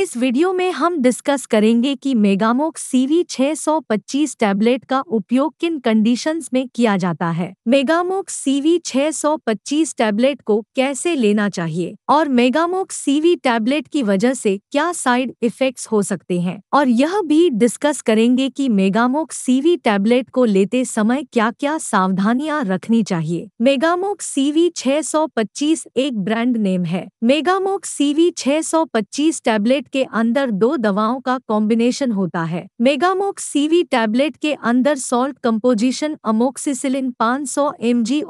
इस वीडियो में हम डिस्कस करेंगे कि मेगामोक सीवी 625 टैबलेट का उपयोग किन कंडीशंस में किया जाता है मेगामोक्स सीवी 625 टैबलेट को कैसे लेना चाहिए और मेगामोक्स सीवी टैबलेट की वजह से क्या साइड इफेक्ट्स हो सकते हैं और यह भी डिस्कस करेंगे कि मेगामोक्स सीवी टैबलेट को लेते समय क्या क्या सावधानियाँ रखनी चाहिए मेगामोक्स सीवी छह एक ब्रांड नेम है मेगामोक्स सीवी छह टैबलेट के अंदर दो दवाओं का कॉम्बिनेशन होता है मेगामोक्स सीवी टैबलेट के अंदर सॉल्ट कंपोजिशन अमोक्सिसिलिन 500 सौ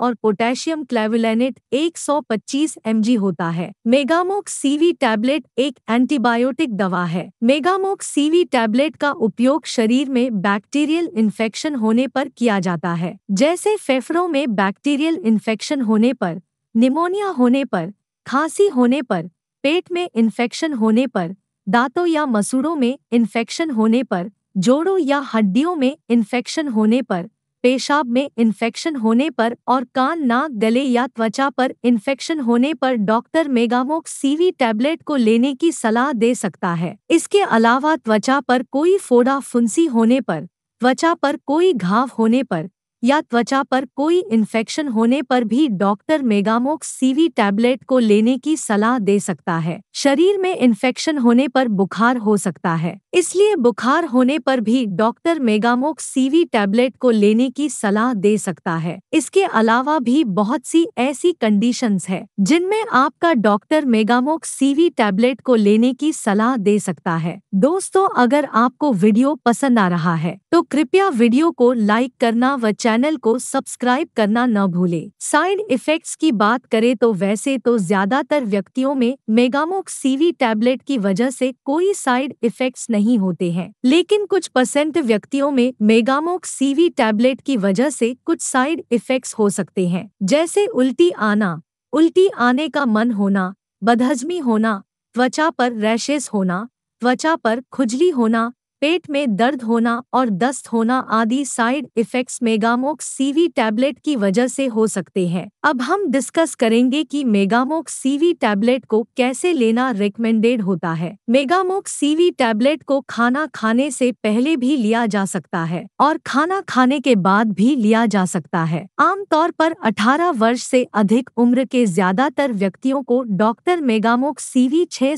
और पोटेशियम क्लेविलेनेट 125 सौ होता है मेगामोक्स सीवी टैबलेट एक एंटीबायोटिक दवा है मेगामोक सीवी टैबलेट का उपयोग शरीर में बैक्टीरियल इन्फेक्शन होने पर किया जाता है जैसे फेफड़ों में बैक्टीरियल इन्फेक्शन होने पर निमोनिया होने पर खांसी होने पर पेट में इन्फेक्शन होने पर दांतों या मसूड़ों में इन्फेक्शन होने पर जोड़ों या हड्डियों में इन्फेक्शन होने पर पेशाब में इन्फेक्शन होने पर और कान नाक गले या त्वचा पर इन्फेक्शन होने पर डॉक्टर मेगामोक सीवी टैबलेट को लेने की सलाह दे सकता है इसके अलावा त्वचा पर कोई फोड़ा फुंसी होने पर त्वचा पर कोई घाव होने पर या त्वचा पर कोई इन्फेक्शन होने पर भी डॉक्टर मेगामोक्स सीवी टैबलेट को लेने की सलाह दे सकता है शरीर में इन्फेक्शन होने पर बुखार हो सकता है इसलिए बुखार होने पर भी डॉक्टर मेगामोक्स सीवी टैबलेट को लेने की सलाह दे सकता है इसके अलावा भी बहुत सी ऐसी कंडीशंस है जिनमें आपका डॉक्टर मेगामोक्स सीवी टैबलेट को लेने की सलाह दे सकता है दोस्तों अगर आपको वीडियो पसंद आ रहा है तो कृपया वीडियो को लाइक करना व चैनल चैनल को सब्सक्राइब करना न भूले साइड इफेक्ट्स की बात करें तो वैसे तो ज्यादातर व्यक्तियों में मेगामोक सीवी टैबलेट की वजह से कोई साइड इफेक्ट्स नहीं होते हैं लेकिन कुछ परसेंट व्यक्तियों में मेगामोक्स सीवी टैबलेट की वजह से कुछ साइड इफेक्ट्स हो सकते हैं जैसे उल्टी आना उल्टी आने का मन होना बदहजमी होना त्वचा पर रैशेस होना त्वचा पर खुजली होना पेट में दर्द होना और दस्त होना आदि side effects Megamox CV tablet की वजह से हो सकते हैं अब हम डिस्कस करेंगे कि मेगामोक्स सीवी टैबलेट को कैसे लेना रिकमेंडेड होता है मेगामोक्स सीवी टैबलेट को खाना खाने से पहले भी लिया जा सकता है और खाना खाने के बाद भी लिया जा सकता है आमतौर पर 18 वर्ष से अधिक उम्र के ज्यादातर व्यक्तियों को डॉक्टर मेगामोक्स सीवी छह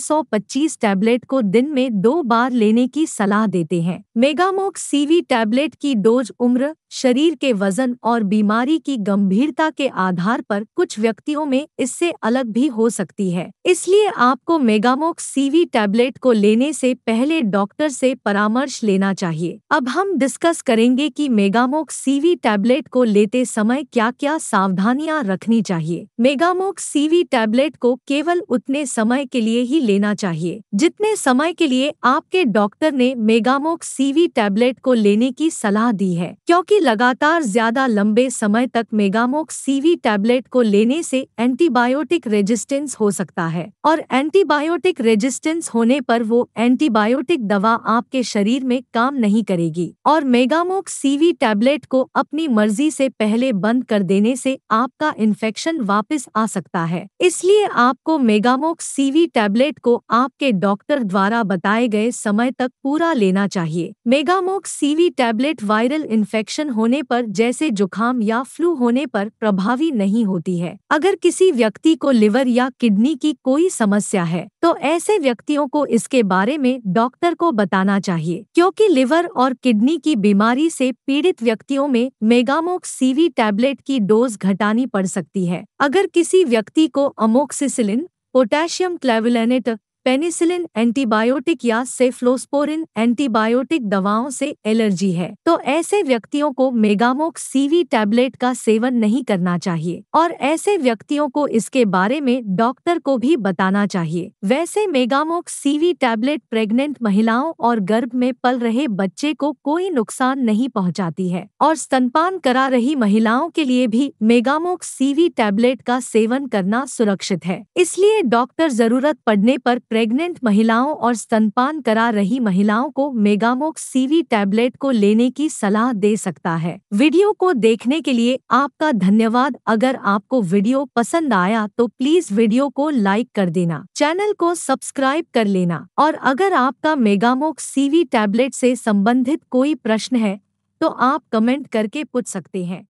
टैबलेट को दिन में दो बार लेने की सलाह देते हैं मेगामोक सीवी टैबलेट की डोज उम्र शरीर के वजन और बीमारी की गंभीरता के आधार पर कुछ व्यक्तियों में इससे अलग भी हो सकती है इसलिए आपको मेगामोक सीवी टैबलेट को लेने से पहले डॉक्टर से परामर्श लेना चाहिए अब हम डिस्कस करेंगे कि मेगामोक सीवी टैबलेट को लेते समय क्या क्या सावधानियां रखनी चाहिए मेगामोक सीवी टैबलेट को केवल उतने समय के लिए ही लेना चाहिए जितने समय के लिए आपके डॉक्टर ने मेगा मेगामोक्स सीवी टैबलेट को लेने की सलाह दी है क्योंकि लगातार ज्यादा लंबे समय तक मेगामोक सीवी टैबलेट को लेने से एंटीबायोटिक रेजिस्टेंस हो सकता है और एंटीबायोटिक रेजिस्टेंस होने पर वो एंटीबायोटिक दवा आपके शरीर में काम नहीं करेगी और मेगामोक्स सीवी टैबलेट को अपनी मर्जी से पहले बंद कर देने से आपका इन्फेक्शन वापस आ सकता है इसलिए आपको मेगामोक सीवी टैबलेट को आपके डॉक्टर द्वारा बताए गए समय तक पूरा लेना लेना चाहिए Megamox CV tablet viral infection होने पर जैसे जुखाम या फ्लू होने पर प्रभावी नहीं होती है अगर किसी व्यक्ति को लिवर या किडनी की कोई समस्या है तो ऐसे व्यक्तियों को इसके बारे में डॉक्टर को बताना चाहिए क्योंकि लिवर और किडनी की बीमारी से पीड़ित व्यक्तियों में मेगामोक्स सीवी टैबलेट की डोज घटानी पड़ सकती है अगर किसी व्यक्ति को amoxicillin potassium clavulanate penicillin antibiotic या सेफ्लोस्पोरिन एंटीबायोटिक दवाओं से एलर्जी है तो ऐसे व्यक्तियों को मेगामोक सीवी टैबलेट का सेवन नहीं करना चाहिए और ऐसे व्यक्तियों को इसके बारे में डॉक्टर को भी बताना चाहिए वैसे मेगामोक्स सीवी टैबलेट प्रेग्नेंट महिलाओं और गर्भ में पल रहे बच्चे को कोई नुकसान नहीं पहुँचाती है और स्तनपान करा रही महिलाओं के लिए भी मेगामोक्स सीवी टैबलेट का सेवन करना सुरक्षित है इसलिए डॉक्टर जरूरत पड़ने आरोप प्रेग्नेंट महिलाओं और स्तनपान करा रही महिलाओं को मेगामोक सीवी टैबलेट को लेने की सलाह दे सकता है वीडियो को देखने के लिए आपका धन्यवाद अगर आपको वीडियो पसंद आया तो प्लीज वीडियो को लाइक कर देना चैनल को सब्सक्राइब कर लेना और अगर आपका मेगामोक्स सीवी टैबलेट से संबंधित कोई प्रश्न है तो आप कमेंट करके पूछ सकते हैं